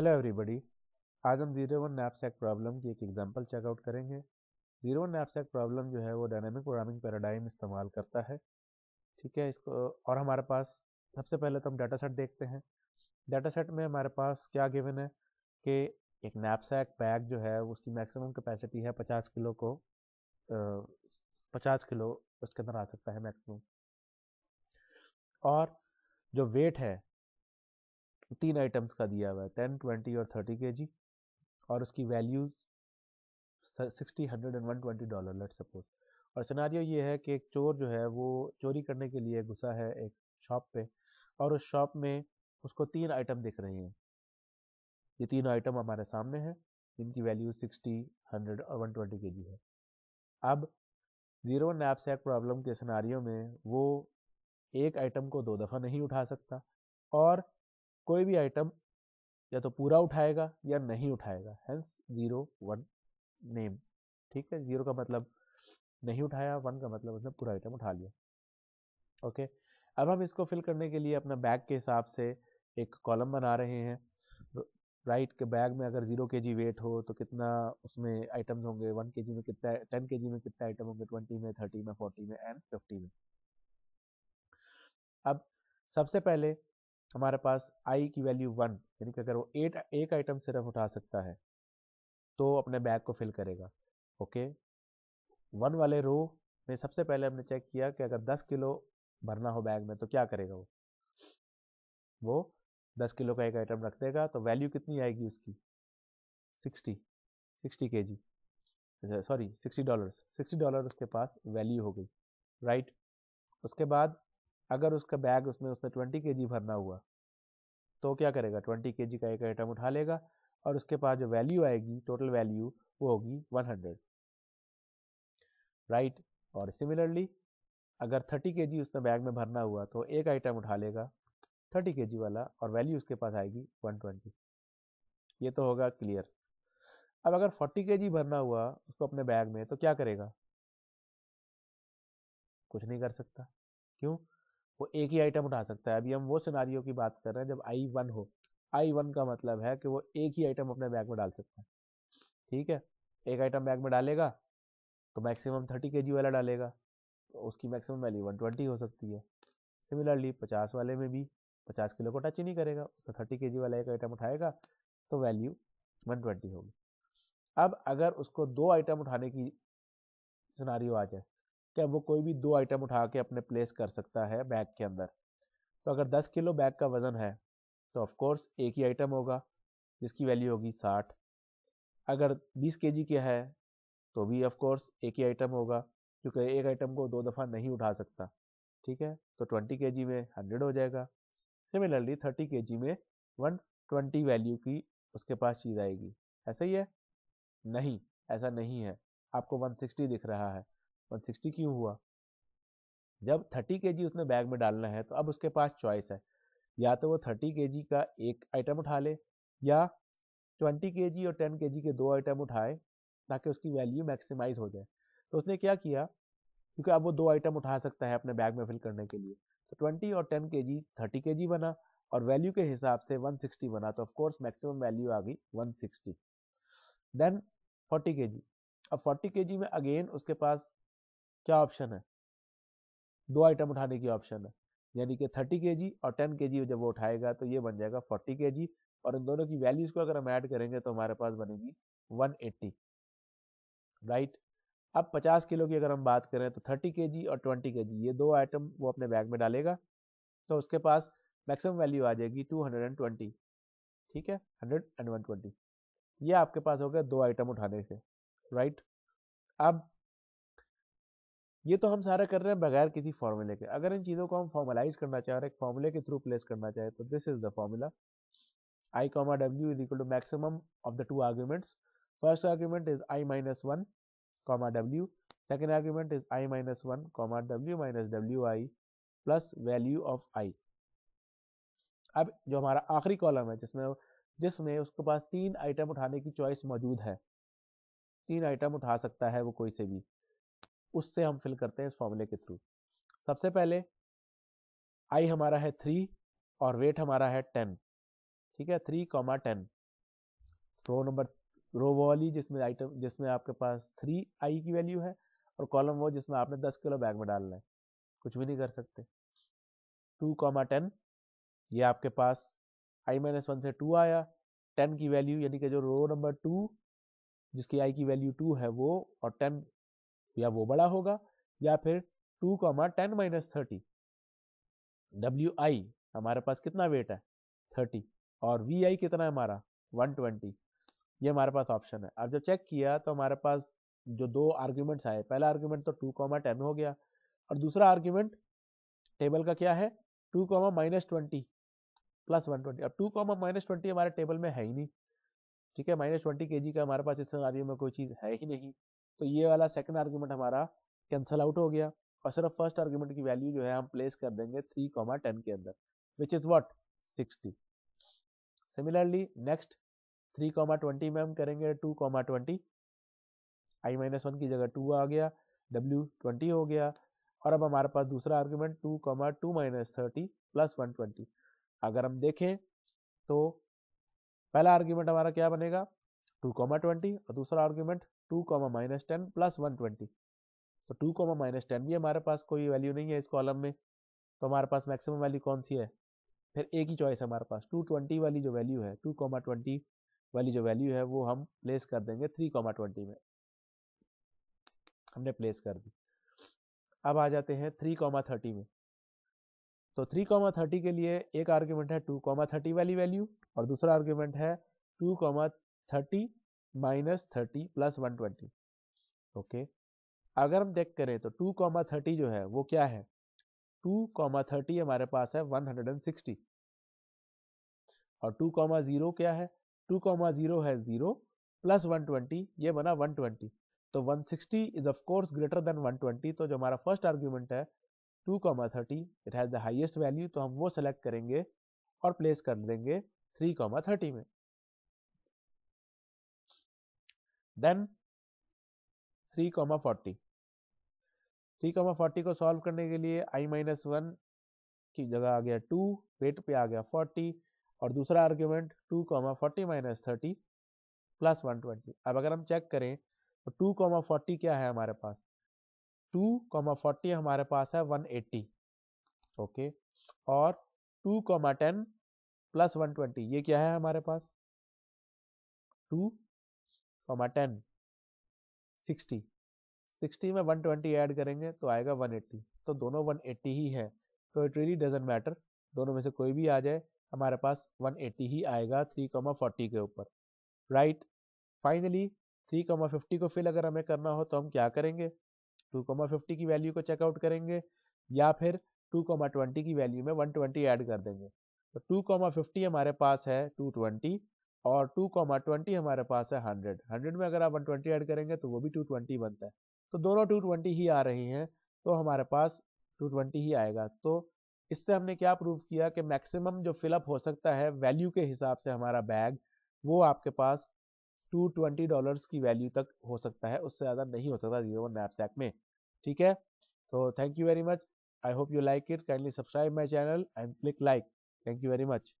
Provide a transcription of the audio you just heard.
hello everybody आज हम zero one knapsack problem की एक एग्जांपल चेकआउट करेंगे जीरो वन नैपसैक प्रॉब्लम जो है वो डायनामिक प्रोग्रामिंग पैराडाइम इस्तेमाल करता है ठीक है इसको और हमारे पास सबसे पहले तो हम डाटा सेट देखते हैं डाटा सेट में हमारे पास क्या गिवन है कि एक नैपसैक पैक जो है उसकी मैक्सिमम कैपेसिटी है पचास किलो को पचास किलो उसके अंदर आ सकता है मैक्सिमम और जो वेट है तीन आइटम्स का दिया हुआ है टेन ट्वेंटी और थर्टी के और उसकी values sixty hundred and one twenty dollar let suppose और सिनारियो ये है कि एक चोर जो है वो चोरी करने के लिए घुसा है एक शॉप पे और उस शॉप में उसको तीन आइटम दिख रहे हैं ये तीन आइटम हमारे सामने हैं जिनकी वैल्यू सिक्सटी हंड्रेड और वन ट्वेंटी के है अब ज़ीरो नैप सेक प्रॉब्लम के सिनारियों में वो एक आइटम को दो दफ़ा नहीं उठा सकता और कोई भी आइटम या तो पूरा उठाएगा या नहीं उठाएगा हैंस जीरो वन नेम ठीक है जीरो का मतलब नहीं उठाया वन का मतलब उसने पूरा आइटम उठा लिया ओके अब हम इसको फिल करने के लिए अपना बैग के हिसाब से एक कॉलम बना रहे हैं राइट के बैग में अगर जीरो के जी वेट हो तो कितना उसमें आइटम्स होंगे वन के जी में कितना टेन के जी में कितने आइटम होंगे ट्वेंटी में थर्टी में फोर्टी में एंड फिफ्टी में अब सबसे पहले हमारे पास आई की वैल्यू वन यानी कि अगर वो एट एक आइटम सिर्फ उठा सकता है तो अपने बैग को फिल करेगा ओके वन वाले रो में सबसे पहले हमने चेक किया कि अगर दस किलो भरना हो बैग में तो क्या करेगा वो वो दस किलो का एक आइटम रख देगा तो वैल्यू कितनी आएगी उसकी सिक्सटी सिक्सटी के जी sorry sixty dollar sixty dollar उसके पास वैल्यू हो गई राइट उसके बाद अगर उसका बैग उसमें उसने ट्वेंटी के भरना हुआ तो क्या करेगा ट्वेंटी के का एक आइटम उठा लेगा और उसके पास जो वैल्यू आएगी टोटल वैल्यू वो होगी वन हंड्रेड राइट और सिमिलरली अगर थर्टी के उसने बैग में भरना हुआ तो एक आइटम उठा लेगा थर्टी के वाला और वैल्यू उसके पास आएगी वन ट्वेंटी ये तो होगा क्लियर अब अगर फोर्टी के भरना हुआ उसको अपने बैग में तो क्या करेगा कुछ नहीं कर सकता क्यों वो एक ही आइटम उठा सकता है अभी हम वो सिनारियों की बात कर रहे हैं जब आई वन हो आई वन का मतलब है कि वो एक ही आइटम अपने बैग में डाल सकता है ठीक है एक आइटम बैग में डालेगा तो मैक्सिमम थर्टी के वाला डालेगा तो उसकी मैक्सिमम वैल्यू वन ट्वेंटी हो सकती है सिमिलरली पचास वाले में भी पचास किलो को टच ही नहीं करेगा तो थर्टी के वाला एक आइटम उठाएगा तो वैल्यू वन ट्वेंटी होगी अब अगर उसको दो आइटम उठाने की सुनारी आ जाए क्या वो कोई भी दो आइटम उठा के अपने प्लेस कर सकता है बैग के अंदर तो अगर दस किलो बैग का वज़न है तो ऑफ़ एक ही आइटम होगा जिसकी वैल्यू होगी साठ अगर बीस के जी का है तो भी ऑफ़ एक ही आइटम होगा क्योंकि एक आइटम को दो दफ़ा नहीं उठा सकता ठीक है तो ट्वेंटी के जी में हंड्रेड हो जाएगा सिमिलरली थर्टी के जी में वन ट्वेंटी वैल्यू की उसके पास चीज़ आएगी ऐसा ही है नहीं ऐसा नहीं है आपको वन सिक्सटी दिख रहा है सिक्सटी क्यों हुआ जब 30 के उसने बैग में डालना है तो अब उसके पास चॉइस है या तो वो 30 के का एक आइटम उठा ले या 20 के और 10 के के दो आइटम उठाए ताकि उसकी वैल्यू मैक्सिमाइज हो जाए तो उसने क्या किया क्योंकि अब वो दो आइटम उठा सकता है अपने बैग में फिल करने के लिए तो ट्वेंटी और टेन के जी थर्टी के जी बना और वैल्यू के हिसाब से वन सिक्सटी बना तो ऑफकोर्स मैक्सिमम वैल्यू आ गई वन सिक्सटी देन फोर्टी के जी अब फोर्टी के जी में अगेन उसके पास क्या ऑप्शन है दो आइटम उठाने की ऑप्शन है यानी कि थर्टी के जी और टेन के जी जब वो उठाएगा तो ये बन जाएगा फोर्टी के जी और इन दोनों की वैल्यूज को अगर हम ऐड करेंगे तो हमारे पास बनेगी वन एट्टी राइट अब पचास किलो की अगर हम बात करें तो थर्टी के जी और ट्वेंटी के जी ये दो आइटम वो अपने बैग में डालेगा तो उसके पास मैक्सिमम वैल्यू आ जाएगी टू हंड्रेड एंड ट्वेंटी ठीक है हंड्रेड एंड वन ट्वेंटी ये आपके पास हो गया दो आइटम उठाने से राइट अब ये तो हम सारा कर रहे हैं बगैर किसी फॉर्मूले के अगर इन चीज़ों को हम फॉर्मलाइज करना चाहें और एक फॉर्मूले के थ्रू प्लेस करना चाहें तो this is the formula i comma w is equal to maximum of the two arguments first argument is i minus 1 comma w second argument is i one comma W minus W I plus value of i अब जो हमारा आखिरी column है जिसमें जिसमें उसके पास तीन item उठाने की चॉइस मौजूद है तीन आइटम उठा सकता है वो कोई से भी उससे हम फिल करते हैं इस फॉर्मूले के थ्रू सबसे पहले आई हमारा है थ्री और वेट हमारा है टेन ठीक है three comma ten row number row वाली जिसमें आइटम जिसमें आपके पास थ्री आई की वैल्यू है और कॉलम वो जिसमें आपने दस किलो बैग में डालना है कुछ भी नहीं कर सकते टू कॉमा टेन ये आपके पास आई माइनस वन से टू आया टेन की वैल्यू यानी कि जो रो नंबर टू जिसकी आई की वैल्यू टू है वो और टेन या वो बड़ा होगा या फिर two comma ten minus thirty डब्ल्यू आई हमारे पास कितना वेट है थर्टी और वी आई कितना है हमारा वन ट्वेंटी ये हमारे पास ऑप्शन है अब जब चेक किया तो हमारे पास जो दो आर्ग्यूमेंट्स आए पहला आर्ग्यूमेंट तो टू कॉमा टेन हो गया और दूसरा आर्ग्यूमेंट टेबल का क्या है two comma minus twenty plus one twenty अब टू कॉमा माइनस ट्वेंटी हमारे टेबल में है ही नहीं ठीक है माइनस ट्वेंटी के जी का हमारे पास इस सिनारियो में कोई चीज़ है ही नहीं तो ये वाला सेकंड आर्ग्यूमेंट हमारा कैंसल आउट हो गया और सिर्फ फर्स्ट आर्ग्यूमेंट की वैल्यू जो है हम प्लेस कर देंगे थ्री कॉमा टेन के अंदर which is what sixty similarly next three comma twenty में हम करेंगे two comma twenty i minus one की जगह टू आ गया डब्ल्यू ट्वेंटी हो गया और अब हमारे पास दूसरा argument two comma two minus thirty plus one twenty अगर हम देखें तो पहला आर्ग्यूमेंट हमारा क्या बनेगा टू कॉमा ट्वेंटी और दूसरा argument two comma minus ten plus one twenty तो टू कॉमा माइनस टेन भी हमारे पास कोई वैल्यू नहीं है इस कॉलम में तो हमारे पास मैक्सिमम वैल्यू कौन सी है फिर एक ही चॉइस हमारे पास टू ट्वेंटी वाली जो वैल्यू है टू कॉमा ट्वेंटी वाली जो वैल्यू है वो हम प्लेस कर देंगे थ्री कॉमा ट्वेंटी में हमने प्लेस कर दी अब आ जाते हैं थ्री कॉमा थर्टी में तो थ्री कॉमा थर्टी के लिए एक आर्ग्यूमेंट है टू कॉमा थर्टी वाली वैल्यू और दूसरा आर्ग्यूमेंट है two comma thirty minus thirty plus one twenty okay अगर हम देख करें तो टू कॉमा थर्टी जो है वो क्या है टू कॉमा थर्टी हमारे पास है वन हंड्रेड एंड सिक्सटी और टू कॉमा जीरो क्या है टू कॉमा जीरो है जीरो प्लस वन ट्वेंटी ये बना वन ट्वेंटी तो one sixty is of course greater than one twenty तो जो हमारा फर्स्ट आर्ग्यूमेंट है two comma thirty it has the highest value तो हम वो सेलेक्ट करेंगे और प्लेस कर देंगे थ्री कॉमा थर्टी में then three comma forty three comma forty को सॉल्व करने के लिए आई माइनस वन की जगह आ गया टू वेट पे आ गया फोर्टी और दूसरा argument two comma forty minus thirty plus one twenty अब अगर हम चेक करें तो टू कॉमा फोर्टी क्या है हमारे पास टू कॉमा फोर्टी हमारे पास है वन एट्टी ओके और two comma ten plus one twenty ये क्या है हमारे पास two comma ten sixty sixty में वन ट्वेंटी ऐड करेंगे तो आएगा वन एट्टी तो दोनों वन एट्टी ही है तो इट रियली डजेंट मैटर दोनों में से कोई भी आ जाए हमारे पास वन एट्टी ही आएगा थ्री कॉमा फोर्टी के ऊपर right finally three comma fifty को फिल अगर हमें करना हो तो हम क्या करेंगे टू कॉमा फिफ्टी की वैल्यू को चेकआउट करेंगे या फिर टू कॉमा ट्वेंटी की वैल्यू में वन ट्वेंटी ऐड कर देंगे तो टू कॉमा फिफ्टी हमारे पास है टू ट्वेंटी और टू कॉमा ट्वेंटी हमारे पास है हंड्रेड हंड्रेड में अगर आप वन ट्वेंटी ऐड करेंगे तो वो भी टू ट्वेंटी बनता है तो दोनों टू ट्वेंटी ही आ रही हैं तो हमारे पास टू ट्वेंटी ही आएगा तो इससे हमने क्या प्रूव किया कि मैक्सिमम जो फिलअप हो सकता है वैल्यू के हिसाब से हमारा बैग वो आपके पास टू ट्वेंटी डॉलर्स की वैल्यू तक हो सकता है उससे ज़्यादा नहीं हो सकता जीरो वन नैपसैक में ठीक है तो thank you very much I hope you like it kindly subscribe my channel and click like thank you very much